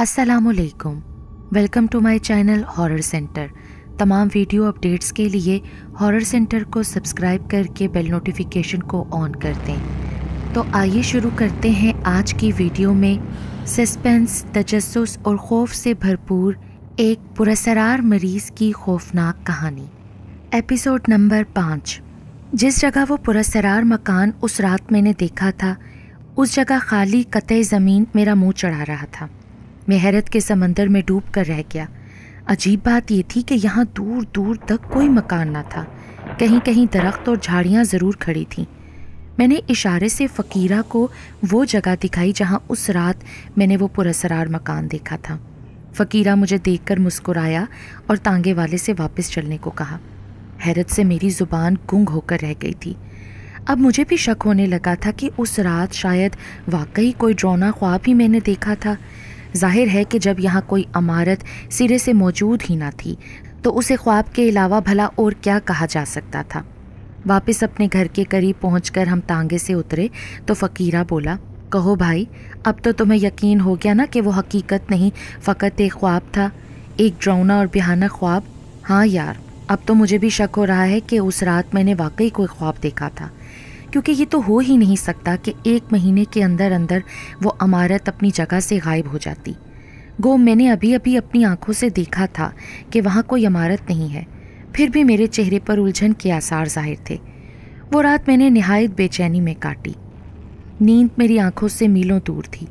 असलकुम welcome to my channel horror center तमाम video updates के लिए हॉरर सेंटर को सब्सक्राइब करके बेल नोटिफिकेशन को ऑन कर दें तो आइए शुरू करते हैं आज की वीडियो में सस्पेंस तजस और खौफ से भरपूर एक पुरसरार मरीज़ की खौफनाक कहानी एपिसोड नंबर पाँच जिस जगह वो पुरसरार मकान उस रात मैंने देखा था उस जगह खाली कतई ज़मीन मेरा मुंह चढ़ा रहा था मैं हैरत के समंदर में डूब कर रह गया अजीब बात यह थी कि यहाँ दूर दूर तक कोई मकान ना था कहीं कहीं दरख्त और झाड़ियाँ ज़रूर खड़ी थीं मैंने इशारे से फ़कीरा को वो जगह दिखाई जहाँ उस रात मैंने वो पुरसरार मकान देखा था फ़कीरा मुझे देखकर मुस्कुराया और तांगे वाले से वापस चलने को कहा हैरत से मेरी ज़ुबान गुंग होकर रह गई थी अब मुझे भी शक होने लगा था कि उस रात शायद वाकई कोई ड्रौना ख्वाब ही मैंने देखा था जाहिर है कि जब यहाँ कोई अमारत सिरे से मौजूद ही ना थी तो उसे ख्वाब के अलावा भला और क्या कहा जा सकता था वापस अपने घर के करीब पहुँच कर हम तांगे से उतरे तो फ़कीरा बोला कहो भाई अब तो तुम्हें यकीन हो गया ना कि वो हकीकत नहीं फ़कत एक ख्वाब था एक ड्रौना और बिहाना ख्वाब हाँ यार अब तो मुझे भी शक हो रहा है कि उस रात मैंने वाकई कोई ख्वाब देखा था क्योंकि ये तो हो ही नहीं सकता कि एक महीने के अंदर अंदर वो अमारत अपनी जगह से गायब हो जाती गो मैंने अभी अभी अपनी आंखों से देखा था कि वहाँ कोई इमारत नहीं है फिर भी मेरे चेहरे पर उलझन के आसार जाहिर थे वो रात मैंने नहायत बेचैनी में काटी नींद मेरी आंखों से मीलों दूर थी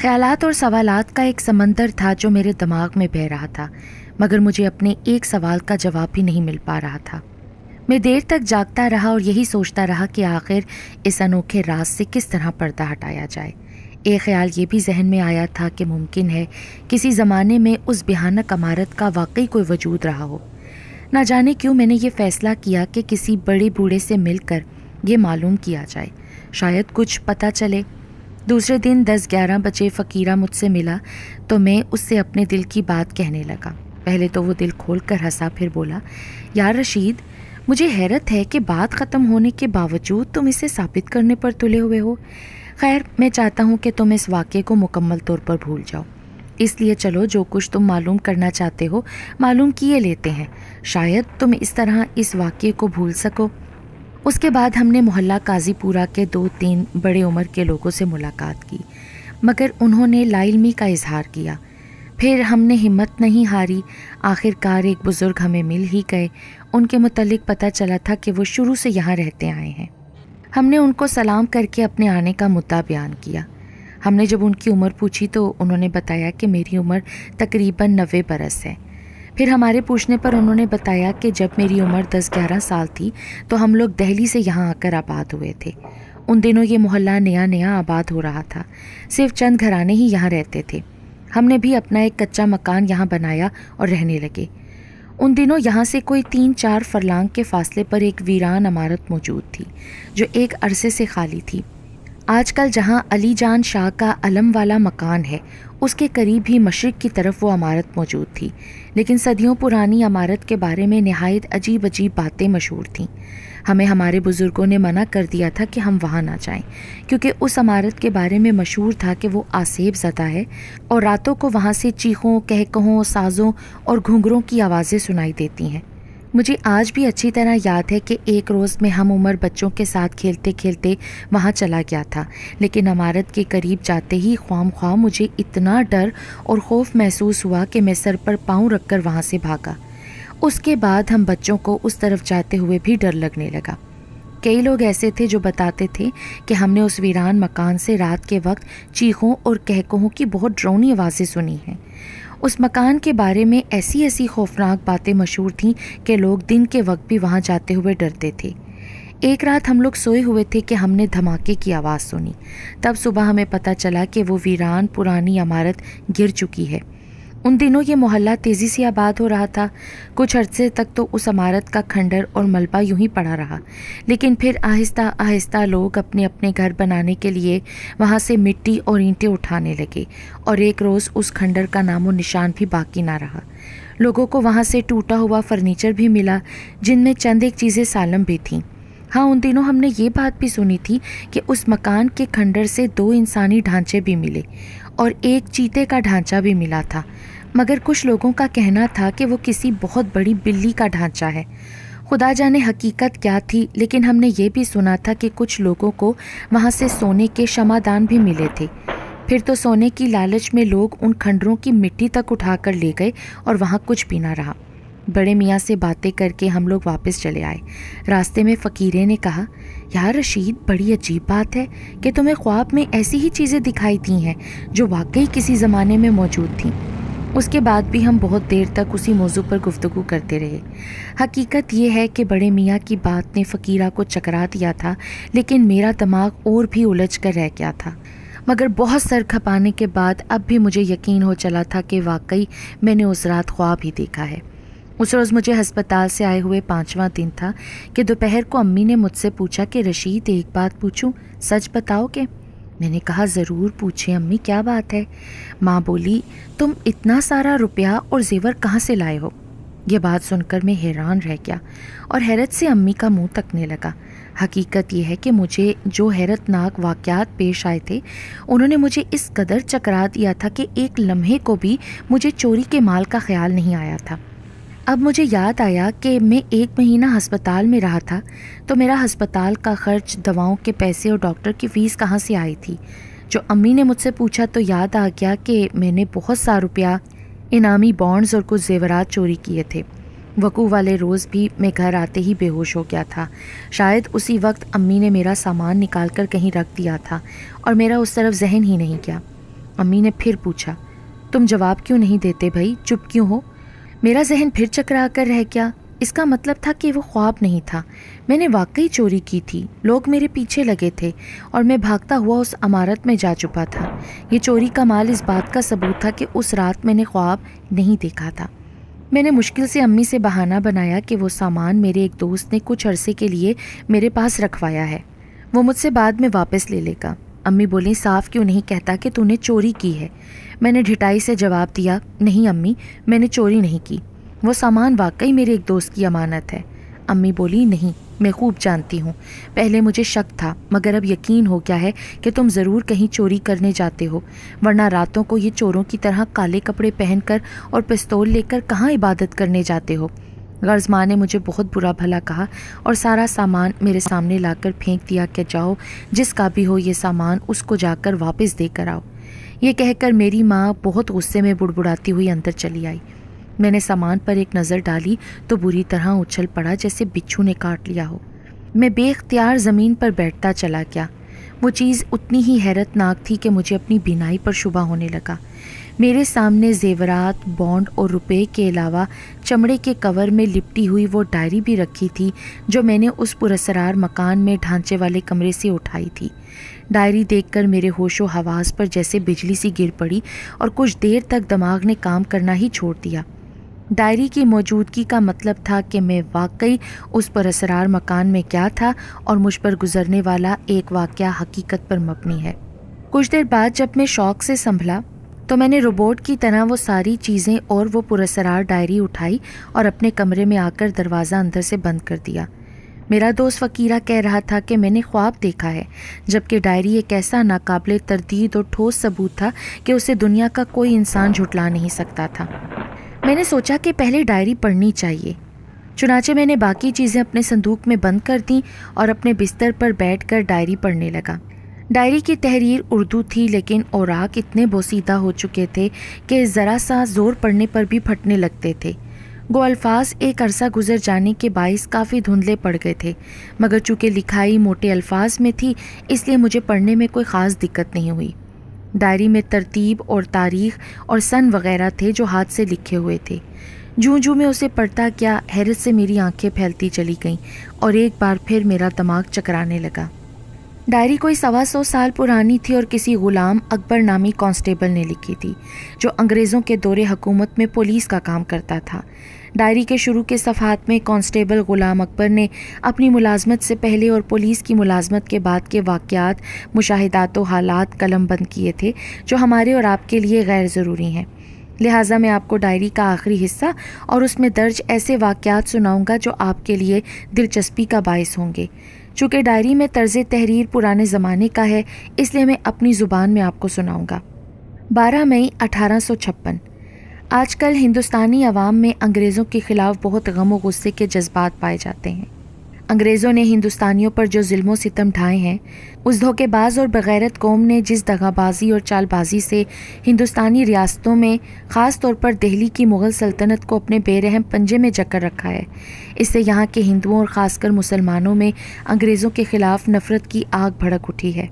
ख्यालात और सवालात का एक समंदर था जो मेरे दिमाग में बह रहा था मगर मुझे अपने एक सवाल का जवाब भी नहीं मिल पा रहा था मैं देर तक जागता रहा और यही सोचता रहा कि आखिर इस अनोखे राज से किस तरह पर्दा हटाया जाए एक ख्याल ये भी जहन में आया था कि मुमकिन है किसी ज़माने में उस भयानक अमारत का वाकई कोई वजूद रहा हो ना जाने क्यों मैंने ये फ़ैसला किया कि किसी बड़े बूढ़े से मिलकर ये मालूम किया जाए शायद कुछ पता चले दूसरे दिन दस ग्यारह बजे फ़कीरा मुझसे मिला तो मैं उससे अपने दिल की बात कहने लगा पहले तो वो दिल खोल कर हंसा फिर बोला यार रशीद मुझे हैरत है कि बात ख़त्म होने के बावजूद तुम इसे साबित करने पर तुले हुए हो खैर मैं चाहता हूँ कि तुम इस वाक्य को मुकम्मल तौर पर भूल जाओ इसलिए चलो जो कुछ तुम मालूम करना चाहते हो मालूम किए लेते हैं शायद तुम इस तरह इस वाक्य को भूल सको उसके बाद हमने मोहल्ला काजीपुरा के दो तीन बड़े उम्र के लोगों से मुलाकात की मगर उन्होंने लाइलमी का इजहार किया फिर हमने हिम्मत नहीं हारी आखिरकार एक बुज़ुर्ग हमें मिल ही गए उनके मतलब पता चला था कि वो शुरू से यहाँ रहते आए हैं हमने उनको सलाम करके अपने आने का मुद्दा बयान किया हमने जब उनकी उम्र पूछी तो उन्होंने बताया कि मेरी उम्र तकरीबन नबे बरस है फिर हमारे पूछने पर उन्होंने बताया कि जब मेरी उम्र दस ग्यारह साल थी तो हम लोग दहली से यहाँ आकर आबाद हुए थे उन दिनों ये मोहल्ला नया नया आबाद हो रहा था सिर्फ चंद घराने ही यहाँ रहते थे हमने भी अपना एक कच्चा मकान यहाँ बनाया और रहने लगे उन दिनों यहाँ से कोई तीन चार फरलांग के फासले पर एक वीरान अमारत मौजूद थी जो एक अरसे से खाली थी आजकल जहाँ अली जान शाह का अलम वाला मकान है उसके करीब ही मशरक़ की तरफ वो अमारत मौजूद थी लेकिन सदियों पुरानी अमारत के बारे में नहायत अजीब अजीब बातें मशहूर थीं हमें हमारे बुज़ुर्गों ने मना कर दिया था कि हम वहाँ ना जाएं क्योंकि उस अमारत के बारे में मशहूर था कि वो आसेब ज़दा है और रातों को वहाँ से चीखों कहकहों साजों और घुंघरों की आवाज़ें सुनाई देती हैं मुझे आज भी अच्छी तरह याद है कि एक रोज़ में हम उम्र बच्चों के साथ खेलते खेलते वहाँ चला गया था लेकिन इमारत के करीब जाते ही ख्वाम ख्वाह मुझे इतना डर और खौफ महसूस हुआ कि मैं सर पर पाँव रख कर वहाँ से भागा उसके बाद हम बच्चों को उस तरफ जाते हुए भी डर लगने लगा कई लोग ऐसे थे जो बताते थे कि हमने उस वीरान मकान से रात के वक्त चीखों और कहकहों की बहुत ड्रोनी आवाज़ें सुनी हैं उस मकान के बारे में ऐसी ऐसी खौफनाक बातें मशहूर थीं कि लोग दिन के वक्त भी वहाँ जाते हुए डरते थे एक रात हम लोग सोए हुए थे कि हमने धमाके की आवाज़ सुनी तब सुबह हमें पता चला कि वो वीरान पुरानी इमारत गिर चुकी है उन दिनों ये मोहल्ला तेज़ी से आबाद हो रहा था कुछ अरसे तक तो उस इमारत का खंडर और मलबा यूं ही पड़ा रहा लेकिन फिर आहिस्ता आहिस्ता लोग अपने अपने घर बनाने के लिए वहाँ से मिट्टी और ईंटें उठाने लगे और एक रोज़ उस खंडर का नामो निशान भी बाकी ना रहा लोगों को वहाँ से टूटा हुआ फर्नीचर भी मिला जिनमें चंद एक चीज़ें सालम भी थीं हाँ उन दिनों हमने ये बात भी सुनी थी कि उस मकान के खंडर से दो इंसानी ढांचे भी मिले और एक चीते का ढांचा भी मिला था मगर कुछ लोगों का कहना था कि वो किसी बहुत बड़ी बिल्ली का ढांचा है खुदा जाने हकीकत क्या थी लेकिन हमने ये भी सुना था कि कुछ लोगों को वहाँ से सोने के क्षमादान भी मिले थे फिर तो सोने की लालच में लोग उन खंडरों की मिट्टी तक उठा कर ले गए और वहाँ कुछ भी ना रहा बड़े मियाँ से बातें करके हम लोग वापस चले आए रास्ते में फ़कीरे ने कहा यार रशीद बड़ी अजीब बात है कि तुम्हें ख्वाब में ऐसी ही चीज़ें दिखाई दी हैं जो वाकई किसी ज़माने में मौजूद थीं उसके बाद भी हम बहुत देर तक उसी मौजू पर गुफ्तु करते रहे हकीकत यह है कि बड़े मियाँ की बात ने फ़कीरा को चकरा दिया था लेकिन मेरा दिमाग और भी उलझ कर रह गया था मगर बहुत सर खपाने के बाद अब भी मुझे यकीन हो चला था कि वाकई मैंने उस रात ख्वाब ही देखा है उस रोज़ मुझे हस्पताल से आए हुए पाँचवा दिन था कि दोपहर को अम्मी ने मुझसे पूछा कि रशीद एक बात पूछूं सच बताओ कि मैंने कहा ज़रूर पूछे अम्मी क्या बात है माँ बोली तुम इतना सारा रुपया और जेवर कहाँ से लाए हो यह बात सुनकर मैं हैरान रह गया और हैरत से अम्मी का मुंह तकने लगा हकीकत यह है कि मुझे जो हैरतनाक वाक़ात पेश आए थे उन्होंने मुझे इस कदर चकरा दिया था कि एक लम्हे को भी मुझे चोरी के माल का ख्याल नहीं आया था अब मुझे याद आया कि मैं एक महीना अस्पताल में रहा था तो मेरा अस्पताल का खर्च दवाओं के पैसे और डॉक्टर की फ़ीस कहाँ से आई थी जो अम्मी ने मुझसे पूछा तो याद आ गया कि मैंने बहुत सा रुपया इनामी बॉन्ड्स और कुछ जेवरात चोरी किए थे वकू वाले रोज़ भी मैं घर आते ही बेहोश हो गया था शायद उसी वक्त अम्मी ने मेरा सामान निकाल कर कहीं रख दिया था और मेरा उस तरफ जहन ही नहीं गया अम्मी ने फिर पूछा तुम जवाब क्यों नहीं देते भाई चुप क्यों हो मेरा जहन फिर चकरा कर रह गया इसका मतलब था कि वो ख्वाब नहीं था मैंने वाकई चोरी की थी लोग मेरे पीछे लगे थे और मैं भागता हुआ उस अमारत में जा चुका था ये चोरी का माल इस बात का सबूत था कि उस रात मैंने ख्वाब नहीं देखा था मैंने मुश्किल से अम्मी से बहाना बनाया कि वो सामान मेरे एक दोस्त ने कुछ अरसे के लिए मेरे पास रखवाया है वो मुझसे बाद में वापस ले लेगा अम्मी बोली साफ क्यों नहीं कहता कि तूने चोरी की है मैंने ढिटाई से जवाब दिया नहीं अम्मी मैंने चोरी नहीं की वो सामान वाकई मेरे एक दोस्त की अमानत है अम्मी बोली नहीं मैं खूब जानती हूँ पहले मुझे शक था मगर अब यकीन हो गया है कि तुम ज़रूर कहीं चोरी करने जाते हो वरना रातों को ये चोरों की तरह काले कपड़े पहनकर और पिस्तौल लेकर कहाँ इबादत करने जाते हो गर्ज माँ ने मुझे बहुत बुरा भला कहा और सारा सामान मेरे सामने लाकर फेंक दिया कि जाओ जिसका भी हो ये सामान उसको जाकर वापस देकर आओ ये कहकर मेरी माँ बहुत गुस्से में बुड़बुड़ाती हुई अंदर चली आई मैंने सामान पर एक नज़र डाली तो बुरी तरह उछल पड़ा जैसे बिच्छू ने काट लिया हो मैं बेख्तियार ज़मीन पर बैठता चला गया वो चीज़ उतनी ही हैरतनाक थी कि मुझे अपनी बिनाई पर शुबा होने लगा मेरे सामने जेवरात बॉन्ड और रुपए के अलावा चमड़े के कवर में लिपटी हुई वो डायरी भी रखी थी जो मैंने उस पुरसरार मकान में ढांचे वाले कमरे से उठाई थी डायरी देखकर मेरे होशो हवास पर जैसे बिजली सी गिर पड़ी और कुछ देर तक दिमाग ने काम करना ही छोड़ दिया डायरी की मौजूदगी का मतलब था कि मैं वाकई उस पर असरार मकान में क्या था और मुझ पर गुजरने वाला एक वाक़ हकीकत पर मबनी है कुछ देर बाद जब मैं शौक से संभला तो मैंने रोबोट की तरह वो सारी चीज़ें और वो पुरसरार डायरी उठाई और अपने कमरे में आकर दरवाज़ा अंदर से बंद कर दिया मेरा दोस्त फ़कीरा कह रहा था कि मैंने ख्वाब देखा है जबकि डायरी एक ऐसा नाकबले तरदीद और ठोस सबूत था कि उसे दुनिया का कोई इंसान झुटला नहीं सकता था मैंने सोचा कि पहले डायरी पढ़नी चाहिए चुनाचे मैंने बाकी चीज़ें अपने संदूक में बंद कर दी और अपने बिस्तर पर बैठकर डायरी पढ़ने लगा डायरी की तहरीर उर्दू थी लेकिन औराक इतने बोसीदा हो चुके थे कि ज़रा सा ज़ोर पड़ने पर भी फटने लगते थे गो अल्फाज एक अरसा गुजर जाने के बायस काफ़ी धुंधले पड़ गए थे मगर चूँकि लिखाई मोटे अल्फाज में थी इसलिए मुझे पढ़ने में कोई ख़ास दिक्कत नहीं हुई डायरी में तरतीब और तारीख और सन वगैरह थे जो हाथ से लिखे हुए थे जूँ जूँ मैं उसे पढ़ता क्या हैरत से मेरी आंखें फैलती चली गईं और एक बार फिर मेरा दिमाग चकराने लगा डायरी कोई सवा सौ साल पुरानी थी और किसी गुलाम अकबर नामी कांस्टेबल ने लिखी थी जो अंग्रेज़ों के दौरे हुकूमत में पुलिस का काम करता था डायरी के शुरू के सफ़ात में कांस्टेबल ग़ुलाम अकबर ने अपनी मुलाजमत से पहले और पुलिस की मुलाजमत के बाद के वाक़ात मुशाहदात हालात कलम बंद किए थे जो हमारे और आपके लिए गैर ज़रूरी हैं लिहाजा मैं आपको डायरी का आखिरी हिस्सा और उसमें दर्ज ऐसे वाक़ात सुनाऊंगा जो आपके लिए दिलचस्पी का बायस होंगे चूँकि डायरी में तर्ज तहरीर पुराने ज़माने का है इसलिए मैं अपनी ज़ुबान में आपको सुनाऊँगा बारह मई अठारह सौ छप्पन आजकल हिंदुस्तानी आवाम में अंग्रेज़ों के ख़िलाफ़ बहुत गम व गुस्से के जज्बात पाए जाते हैं अंग्रेज़ों ने हिंदुस्तानियों पर जो जुल्मों सितम ढाए हैं उस धोखेबाज और बगैरत कौम ने जिस दगाबाजी और चालबाजी से हिंदुस्तानी रियासतों में ख़ास तौर पर दिल्ली की मुग़ल सल्तनत को अपने बेरहम पंजे में जकड़ रखा है इससे यहाँ के हिंदुओं और ख़ासकर मुसलमानों में अंग्रेज़ों के ख़िलाफ़ नफ़रत की आग भड़क उठी है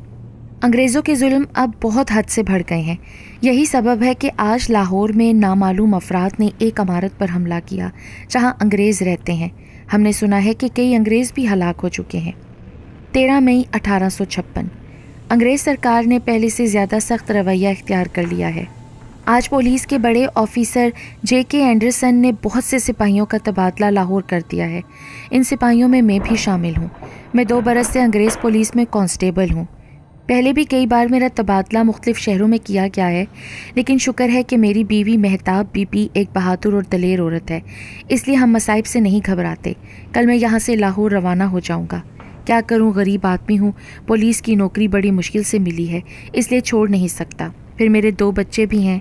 अंग्रेज़ों के जुल्म अब बहुत हद से बढ़ गए हैं यही सबब है कि आज लाहौर में नामालूम अफराद ने एक अमारत पर हमला किया जहां अंग्रेज़ रहते हैं हमने सुना है कि कई अंग्रेज़ भी हलाक हो चुके हैं तेरह मई अठारह अंग्रेज़ सरकार ने पहले से ज़्यादा सख्त रवैया इख्तियार कर लिया है आज पुलिस के बड़े ऑफिसर जे के एंडरसन ने बहुत से सिपाहियों का तबादला लाहौर कर दिया है इन सिपाहियों में मैं भी शामिल हूँ मैं दो बरस से अंग्रेज़ पुलिस में कांस्टेबल हूँ पहले भी कई बार मेरा तबादला मुख्तफ शहरों में किया गया है लेकिन शुक्र है कि मेरी बीवी महताब बीबी एक बहादुर और दलेर औरत है इसलिए हम मसाइब से नहीं घबराते कल मैं यहाँ से लाहौर रवाना हो जाऊँगा क्या करूँ गरीब आदमी हूँ पुलिस की नौकरी बड़ी मुश्किल से मिली है इसलिए छोड़ नहीं सकता फिर मेरे दो बच्चे भी हैं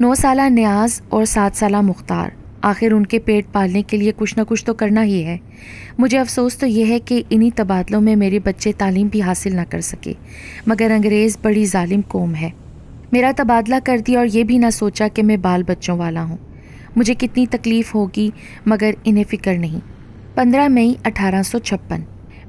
नौ साल न्याज और सात साल मुख्तार आखिर उनके पेट पालने के लिए कुछ ना कुछ तो करना ही है मुझे अफसोस तो यह है कि इन्हीं तबादलों में मेरे बच्चे तालीम भी हासिल ना कर सके मगर अंग्रेज़ बड़ी ालिम कौम है मेरा तबादला कर दिया और ये भी ना सोचा कि मैं बाल बच्चों वाला हूँ मुझे कितनी तकलीफ़ होगी मगर इन्हें फ़िक्र नहीं पंद्रह मई अठारह सौ छप्पन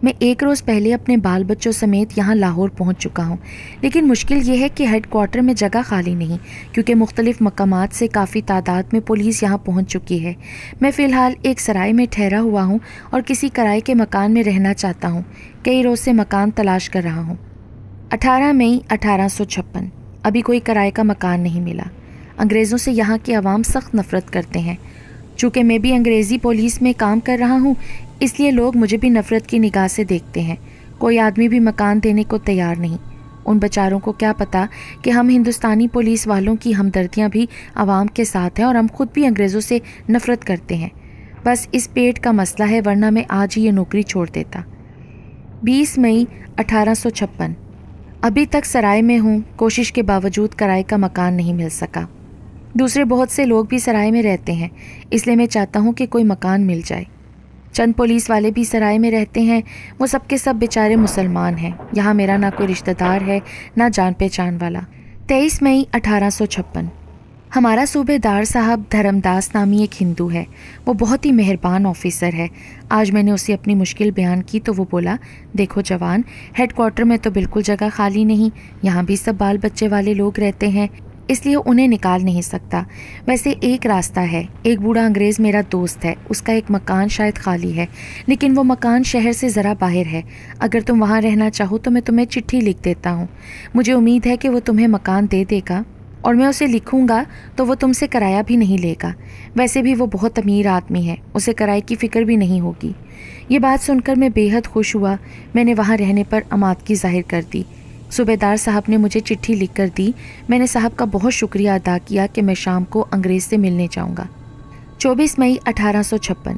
मैं एक रोज़ पहले अपने बाल बच्चों समेत यहाँ लाहौर पहुँच चुका हूँ लेकिन मुश्किल ये है कि हेड क्वार्टर में जगह खाली नहीं क्योंकि मुख्तलिफ मकाम से काफ़ी तादाद में पुलिस यहाँ पहुँच चुकी है मैं फ़िलहाल एक सराय में ठहरा हुआ हूँ और किसी किराए के मकान में रहना चाहता हूँ कई रोज़ से मकान तलाश कर रहा हूँ अठारह मई अठारह सौ छप्पन अभी कोई किराए का मकान नहीं मिला अंग्रेज़ों से यहाँ की आवाम सख्त नफ़रत करते हैं चूँकि मैं भी अंग्रेज़ी पुलिस में काम कर रहा हूँ इसलिए लोग मुझे भी नफ़रत की निगाह से देखते हैं कोई आदमी भी मकान देने को तैयार नहीं उन बेचारों को क्या पता कि हम हिंदुस्तानी पुलिस वालों की हमदर्दियाँ भी आवाम के साथ हैं और हम खुद भी अंग्रेज़ों से नफ़रत करते हैं बस इस पेट का मसला है वरना मैं आज ही ये नौकरी छोड़ देता 20 मई अठारह अभी तक सराय में हूँ कोशिश के बावजूद कराए का मकान नहीं मिल सका दूसरे बहुत से लोग भी सराय में रहते हैं इसलिए मैं चाहता हूँ कि कोई मकान मिल जाए चंद पुलिस वाले भी सराय में रहते हैं वो सब के सब बेचारे मुसलमान हैं यहाँ मेरा ना कोई रिश्तेदार है ना जान पहचान वाला तेईस मई अठारह हमारा सूबेदार साहब धर्मदास नामी एक हिंदू है वो बहुत ही मेहरबान ऑफिसर है आज मैंने उसे अपनी मुश्किल बयान की तो वो बोला देखो जवान हेड क्वार्टर में तो बिल्कुल जगह खाली नहीं यहाँ भी सब बाल बच्चे वाले लोग रहते हैं इसलिए उन्हें निकाल नहीं सकता वैसे एक रास्ता है एक बूढ़ा अंग्रेज़ मेरा दोस्त है उसका एक मकान शायद खाली है लेकिन वो मकान शहर से ज़रा बाहर है अगर तुम वहाँ रहना चाहो तो मैं तुम्हें चिट्ठी लिख देता हूँ मुझे उम्मीद है कि वो तुम्हें मकान दे देगा और मैं उसे लिखूंगा तो वो तुमसे किराया भी नहीं लेगा वैसे भी वो बहुत अमीर आदमी है उसे किराए की फ़िक्र भी नहीं होगी ये बात सुनकर मैं बेहद खुश हुआ मैंने वहाँ रहने पर आमादगी जाहिर कर दी सूबेदार साहब ने मुझे चिट्ठी लिख कर दी मैंने साहब का बहुत शुक्रिया अदा किया कि मैं शाम को अंग्रेज़ से मिलने जाऊँगा चौबीस मई अठारह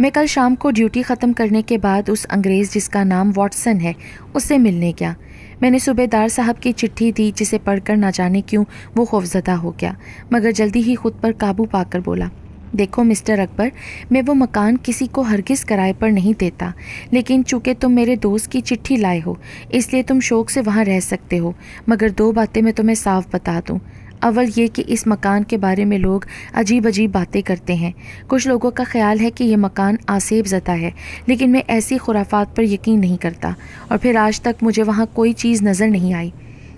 मैं कल शाम को ड्यूटी ख़त्म करने के बाद उस अंग्रेज़ जिसका नाम वॉटसन है उससे मिलने गया मैंने सूबेदार साहब की चिट्ठी दी जिसे पढ़कर ना जाने क्यों वो खौफजदा हो गया मगर जल्दी ही खुद पर काबू पाकर बोला देखो मिस्टर अकबर मैं वो मकान किसी को हरगिज़ किराए पर नहीं देता लेकिन चूंकि तुम मेरे दोस्त की चिट्ठी लाए हो इसलिए तुम शौक से वहाँ रह सकते हो मगर दो बातें मैं तुम्हें साफ बता दूँ अवल ये कि इस मकान के बारे में लोग अजीब अजीब बातें करते हैं कुछ लोगों का ख्याल है कि यह मकान आसेब जदा है लेकिन मैं ऐसी खुराफात पर यकीन नहीं करता और फिर आज तक मुझे वहाँ कोई चीज़ नज़र नहीं आई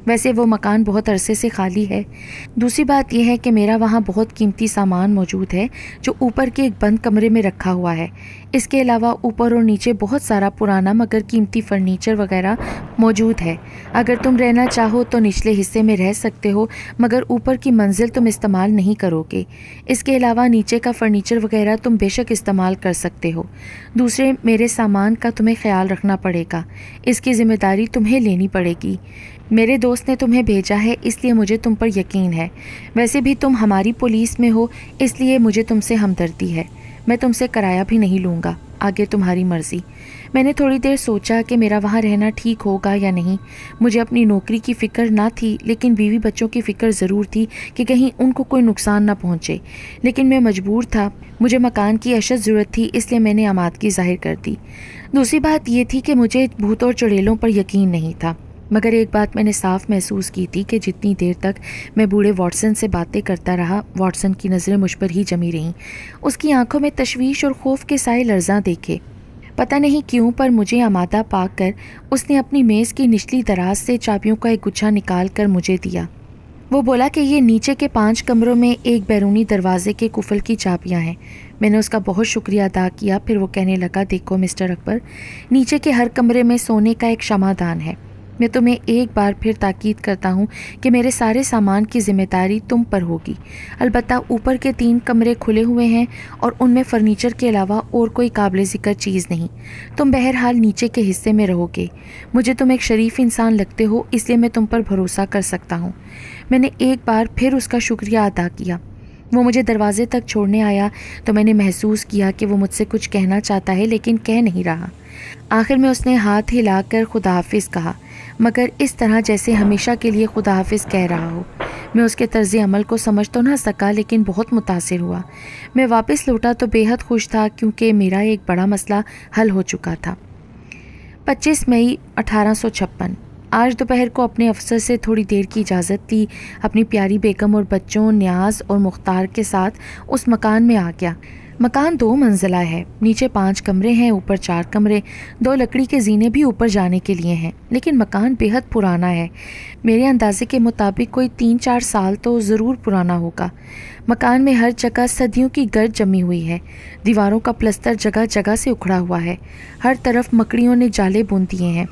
वैसे वो मकान बहुत अरसे से खाली है दूसरी बात यह है कि मेरा वहाँ बहुत कीमती सामान मौजूद है जो ऊपर के एक बंद कमरे में रखा हुआ है इसके अलावा ऊपर और नीचे बहुत सारा पुराना मगर कीमती फर्नीचर वगैरह मौजूद है अगर तुम रहना चाहो तो निचले हिस्से में रह सकते हो मगर ऊपर की मंजिल तुम इस्तेमाल नहीं करोगे इसके अलावा नीचे का फर्नीचर वगैरह तुम बेशक इस्तेमाल कर सकते हो दूसरे मेरे सामान का तुम्हें ख्याल रखना पड़ेगा इसकी ज़िम्मेदारी तुम्हें लेनी पड़ेगी मेरे दोस्त ने तुम्हें भेजा है इसलिए मुझे तुम पर यकीन है वैसे भी तुम हमारी पुलिस में हो इसलिए मुझे तुमसे हमदर्दी है मैं तुमसे किराया भी नहीं लूँगा आगे तुम्हारी मर्ज़ी मैंने थोड़ी देर सोचा कि मेरा वहाँ रहना ठीक होगा या नहीं मुझे अपनी नौकरी की फ़िक्र ना थी लेकिन बीवी बच्चों की फ़िक्र ज़रूर थी कि कहीं उनको कोई नुकसान ना पहुँचे लेकिन मैं मजबूर था मुझे मकान की अशद ज़रूरत थी इसलिए मैंने आमादगी जाहिर कर दी दूसरी बात यह थी कि मुझे भूत और चुड़ैलों पर यकीन नहीं था मगर एक बात मैंने साफ महसूस की थी कि जितनी देर तक मैं बूढ़े वाटसन से बातें करता रहा वाटसन की नज़रें मुझ पर ही जमी रहीं उसकी आंखों में तशवीश और खौफ के साए लर्जा देखे पता नहीं क्यों पर मुझे आमादा पाक कर उसने अपनी मेज़ की निचली दराज से चाबियों का एक गुच्छा निकाल कर मुझे दिया वो बोला कि ये नीचे के पाँच कमरों में एक बैरूनी दरवाजे के कुफल की चाबियाँ हैं मैंने उसका बहुत शुक्रिया अदा किया फिर वो कहने लगा देखो मिस्टर अकबर नीचे के हर कमरे में सोने का एक क्षमादान है मैं तुम्हें एक बार फिर ताकीद करता हूँ कि मेरे सारे सामान की ज़िम्मेदारी तुम पर होगी अलबत्त ऊपर के तीन कमरे खुले हुए हैं और उनमें फ़र्नीचर के अलावा और कोई काबिल ज़िक्र चीज़ नहीं तुम बहरहाल नीचे के हिस्से में रहोगे मुझे तुम एक शरीफ इंसान लगते हो इसलिए मैं तुम पर भरोसा कर सकता हूँ मैंने एक बार फिर उसका शुक्रिया अदा किया वो मुझे दरवाजे तक छोड़ने आया तो मैंने महसूस किया कि वो मुझसे कुछ कहना चाहता है लेकिन कह नहीं रहा आखिर में उसने हाथ हिलाकर खुदाफिज कहा मगर इस तरह जैसे हमेशा के लिए खुदा हाफिज कह रहा हो मैं उसके तर्ज अमल को समझ तो ना सका लेकिन बहुत मुतासर हुआ मैं वापस लौटा तो बेहद खुश था क्योंकि मेरा एक बड़ा मसला हल हो चुका था 25 मई अठारह आज दोपहर को अपने अफसर से थोड़ी देर की इजाज़त थी अपनी प्यारी बेगम और बच्चों न्याज और मुख्तार के साथ उस मकान में आ गया मकान दो मंजिला है नीचे पांच कमरे हैं ऊपर चार कमरे दो लकड़ी के जीने भी ऊपर जाने के लिए हैं लेकिन मकान बेहद पुराना है मेरे अंदाजे के मुताबिक कोई तीन चार साल तो ज़रूर पुराना होगा मकान में हर जगह सदियों की गर्द जमी हुई है दीवारों का प्लस्तर जगह जगह से उखड़ा हुआ है हर तरफ मकड़ियों ने जाले बुन दिए हैं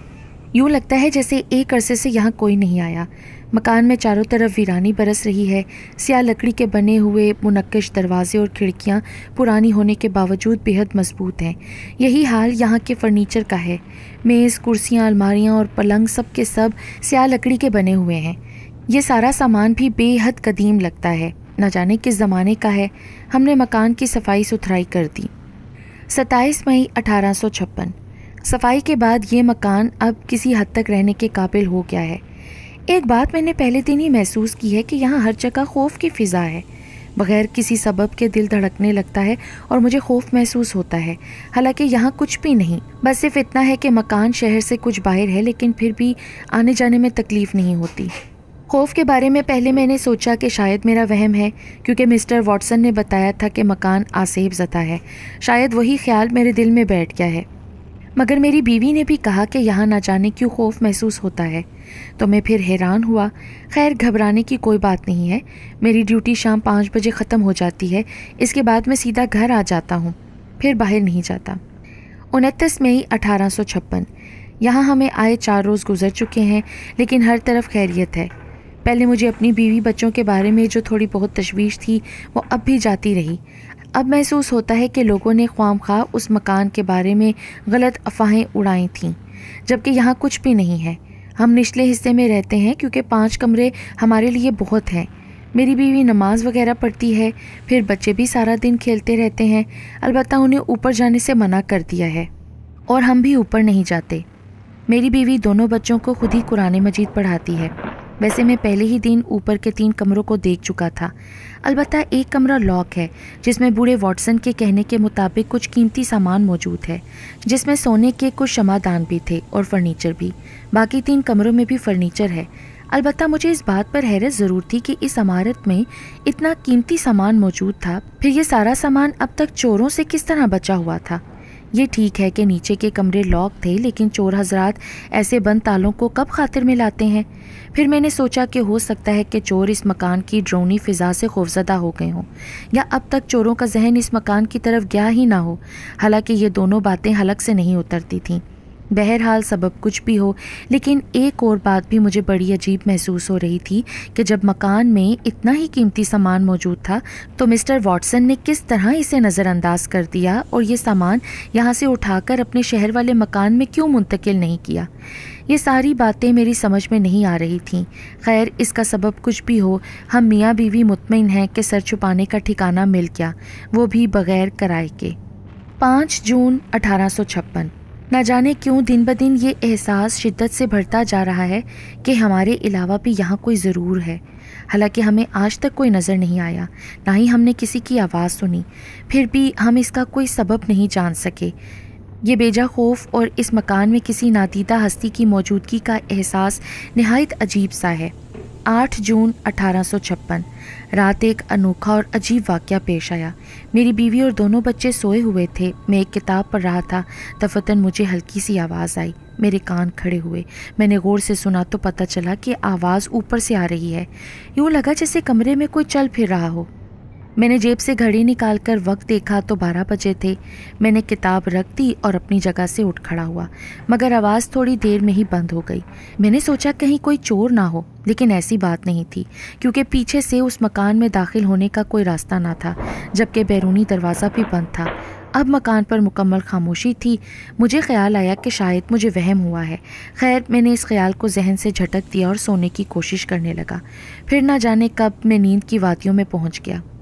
यूँ लगता है जैसे एक अरसे से यहाँ कोई नहीं आया मकान में चारों तरफ वीरानी बरस रही है स्या लकड़ी के बने हुए मुनक्श दरवाजे और खिड़कियाँ पुरानी होने के बावजूद बेहद मजबूत हैं यही हाल यहाँ के फर्नीचर का है मेज़ कुर्सियाँ अलमारियाँ और पलंग सब के सब स्या लकड़ी के बने हुए हैं ये सारा सामान भी बेहद कदीम लगता है न जाने किस ज़माने का है हमने मकान की सफाई सुथराई कर दी सत्ताईस मई अठारह सफाई के बाद ये मकान अब किसी हद तक रहने के काबिल हो गया है एक बात मैंने पहले दिन ही महसूस की है कि यहाँ हर जगह खौफ की फ़िज़ा है बगैर किसी सबब के दिल धड़कने लगता है और मुझे खौफ महसूस होता है हालांकि यहाँ कुछ भी नहीं बस सिर्फ इतना है कि मकान शहर से कुछ बाहर है लेकिन फिर भी आने जाने में तकलीफ़ नहीं होती खौफ के बारे में पहले मैंने सोचा कि शायद मेरा वहम है क्योंकि मिस्टर वाटसन ने बताया था कि मकान आसेब जता है शायद वही ख्याल मेरे दिल में बैठ गया है मगर मेरी बीवी ने भी कहा कि यहाँ ना जाने क्यों खौफ महसूस होता है तो मैं फिर हैरान हुआ खैर घबराने की कोई बात नहीं है मेरी ड्यूटी शाम पाँच बजे ख़त्म हो जाती है इसके बाद मैं सीधा घर आ जाता हूँ फिर बाहर नहीं जाता उनतीस मई अठारह सौ छप्पन यहाँ हमें आए चार रोज़ गुजर चुके हैं लेकिन हर तरफ खैरियत है पहले मुझे अपनी बीवी बच्चों के बारे में जो थोड़ी बहुत तशवीश थी वो अब भी जाती रही अब महसूस होता है कि लोगों ने ख्वाम खा उस मकान के बारे में गलत अफवाहें उड़ाई थीं जबकि यहाँ कुछ भी नहीं है हम निचले हिस्से में रहते हैं क्योंकि पाँच कमरे हमारे लिए बहुत हैं मेरी बीवी नमाज वगैरह पढ़ती है फिर बच्चे भी सारा दिन खेलते रहते हैं अलबत् उन्हें ऊपर जाने से मना कर दिया है और हम भी ऊपर नहीं जाते मेरी बीवी दोनों बच्चों को खुद ही कुरान मजीद पढ़ाती है वैसे मैं पहले ही दिन ऊपर के तीन कमरों को देख चुका था अलबत् एक कमरा लॉक है जिसमें बूढ़े वाटसन के कहने के मुताबिक कुछ कीमती सामान मौजूद है जिसमें सोने के कुछ क्षमादान भी थे और फर्नीचर भी बाकी तीन कमरों में भी फर्नीचर है अलबत्त मुझे इस बात पर हैरत ज़रूर थी कि इस इमारत में इतना कीमती सामान मौजूद था फिर ये सारा सामान अब तक चोरों से किस तरह बचा हुआ था ये ठीक है कि नीचे के कमरे लॉक थे लेकिन चोर हजरात ऐसे बंद तालों को कब खातिर में लाते हैं फिर मैंने सोचा कि हो सकता है कि चोर इस मकान की ड्रोनी फ़िज़ा से खौफजदा हो गए हों या अब तक चोरों का जहन इस मकान की तरफ गया ही ना हो हालांकि ये दोनों बातें हलक से नहीं उतरती थीं बहरहाल सबब कुछ भी हो लेकिन एक और बात भी मुझे बड़ी अजीब महसूस हो रही थी कि जब मकान में इतना ही कीमती सामान मौजूद था तो मिस्टर वाटसन ने किस तरह इसे नज़रअंदाज कर दिया और ये सामान यहाँ से उठाकर अपने शहर वाले मकान में क्यों मुंतकिल नहीं किया ये सारी बातें मेरी समझ में नहीं आ रही थीं खैर इसका सबब कुछ भी हो हम मियाँ बीवी मुतमिन हैं कि सर छुपाने का ठिकाना मिल गया वो भी बग़ैर कराए के पाँच जून अठारह सौ छप्पन ना जाने क्यों दिन ब दिन ये एहसास शिद्दत से बढ़ता जा रहा है कि हमारे अलावा भी यहाँ कोई ज़रूर है हालांकि हमें आज तक कोई नज़र नहीं आया ना ही हमने किसी की आवाज़ सुनी फिर भी हम इसका कोई सबब नहीं जान सके ये बेजा खौफ और इस मकान में किसी नातीदा हस्ती की मौजूदगी का एहसास नहायत अजीब सा है 8 जून अठारह रात एक अनोखा और अजीब वाक्य पेश आया मेरी बीवी और दोनों बच्चे सोए हुए थे मैं एक किताब पढ़ रहा था दफतन मुझे हल्की सी आवाज़ आई मेरे कान खड़े हुए मैंने गौर से सुना तो पता चला कि आवाज़ ऊपर से आ रही है यूँ लगा जैसे कमरे में कोई चल फिर रहा हो मैंने जेब से घड़ी निकाल कर वक्त देखा तो बारह बजे थे मैंने किताब रख दी और अपनी जगह से उठ खड़ा हुआ मगर आवाज़ थोड़ी देर में ही बंद हो गई मैंने सोचा कहीं कोई चोर ना हो लेकिन ऐसी बात नहीं थी क्योंकि पीछे से उस मकान में दाखिल होने का कोई रास्ता ना था जबकि बैरूनी दरवाज़ा भी बंद था अब मकान पर मुकम्मल खामोशी थी मुझे ख्याल आया कि शायद मुझे वहम हुआ है खैर मैंने इस ख्याल को जहन से झटक दिया और सोने की कोशिश करने लगा फिर ना जाने कब मैं नींद की वादियों में पहुंच गया